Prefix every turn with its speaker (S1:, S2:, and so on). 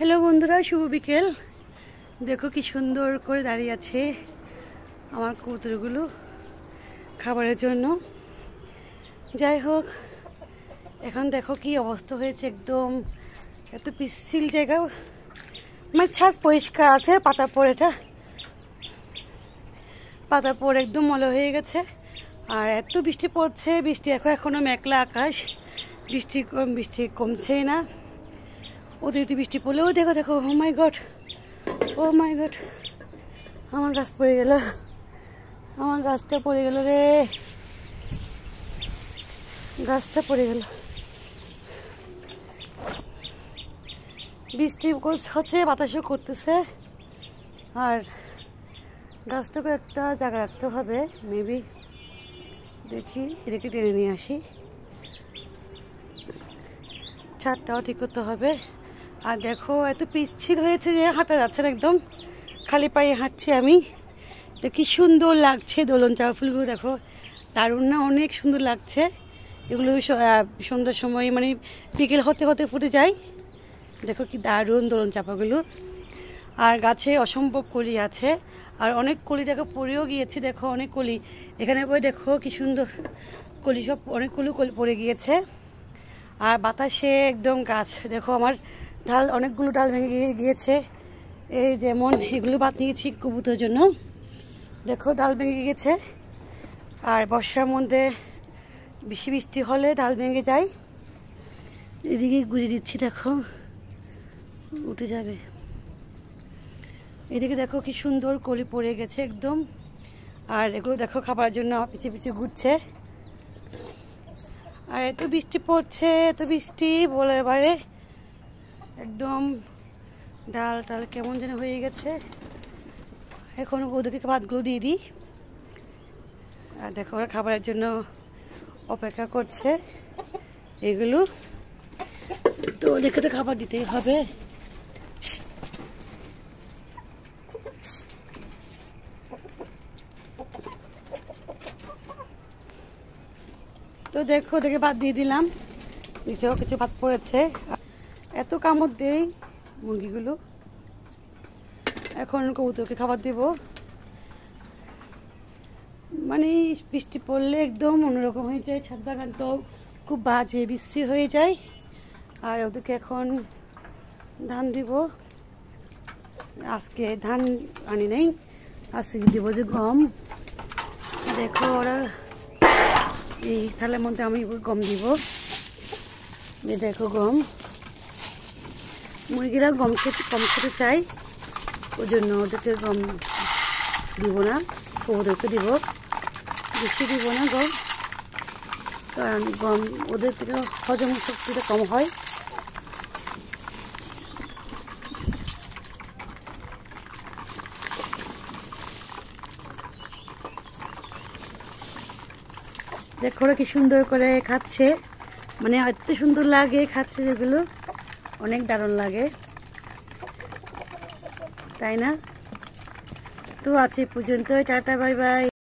S1: hello বন্ধুরা শুভ বিকেল দেখো কি সুন্দর করে দাঁড়িয়ে আছে আমার কুতুরগুলো খাবারের জন্য যাই হোক এখন দেখো কি অবস্থা হয়েছে একদম এত পিচ্ছিল জায়গা মানে ছাদ পরিষ্কার আছে পাতা পড়েটা পাতা পড়ে একদম মলো হয়ে গেছে আর এত বৃষ্টি পড়ছে বৃষ্টি এখন এখনও মেঘলা আকাশ বৃষ্টি বৃষ্টি কমছেই না অতিরিক্ত বৃষ্টি পড়লেও দেখো দেখো ও মাই গড ও মাই গড আমার গাছ পড়ে গেল আমার গাছটা পড়ে গেল রে গাছটা পড়ে গেল বৃষ্টি হচ্ছে বাতাসও করতেছে আর গাছটাকে একটা জায়গা রাখতে হবে মেবি দেখি এটাকে টেনে নিয়ে আসি ছাদটাও ঠিক করতে হবে আর দেখো এত পিচ্ছিল হয়েছে যে হাঁটা যাচ্ছে না একদম খালি পায়ে হাঁটছি আমি তো কি সুন্দর লাগছে দোলন চাওয়া ফুলগুলো দেখো দারুণ না অনেক সুন্দর লাগছে এগুলো সন্ধ্যার সময় মানে বিকেল হতে হতে ফুটে যায় দেখো কি দারুণ দোলন চাপাগুলো আর গাছে অসম্ভব কলি আছে আর অনেক কলি দেখো পড়েও গিয়েছে দেখো অনেক কলি এখানে ওই দেখো কি সুন্দর কলি সব অনেকগুলো কলি পড়ে গিয়েছে আর বাতাসে একদম গাছ দেখো আমার ডাল অনেকগুলো ডাল ভেঙে গিয়েছে এই যেমন এগুলো বাদ নিয়েছি কবুতর জন্য দেখো ডাল ভেঙে গিয়েছে আর বর্ষার মধ্যে বেশি বৃষ্টি হলে ডাল ভেঙে যায় এদিকে গুজে দিচ্ছি দেখো উঠে যাবে এদিকে দেখো কি সুন্দর কলি পড়ে গেছে একদম আর এগুলো দেখো খাবার জন্য পিছিয়ে পিছিয়ে ঘুরছে আর এত বৃষ্টি পড়ছে এত বৃষ্টি বলে এবারে একদম ডাল টাল কেমন যেন হয়ে গেছে এখন ওদেরকে ভাতগুলো দিয়ে দিই আর দেখো ওরা খাবারের জন্য অপেক্ষা করছে এগুলো তো ওদেরকে তো খাবার দিতেই হবে তো দেখো ওদেরকে ভাত দিয়ে দিলাম নিচেও কিছু ভাত পড়েছে এত কামড় দেই মুরগিগুলো এখন কবুতরকে খাবার দেব মানে বৃষ্টি পড়লে একদম অন্যরকম হয়ে যায় ছাদ বাগানটাও খুব বাজে বৃষ্টি হয়ে যায় আর ওদেরকে এখন ধান দিব আজকে ধান আনি নেই আজকে দিব যে গম দেখো ওরা এই থালের মধ্যে আমি গম দিব দেখো গম মুরগিরা গম খেতে কম খেতে চাই ওই জন্য ওদেরকে গম দিব না ওদেরকে দিব বেশি দিব না গম কারণ গম ওদের থেকে হজম শক্তিটা কম হয় দেখো ওরা কি সুন্দর করে খাচ্ছে মানে এত সুন্দর লাগে খাচ্ছে যেগুলো অনেক দারুণ লাগে তাই না তো আছে পর্যন্ত টাটা বাই বাই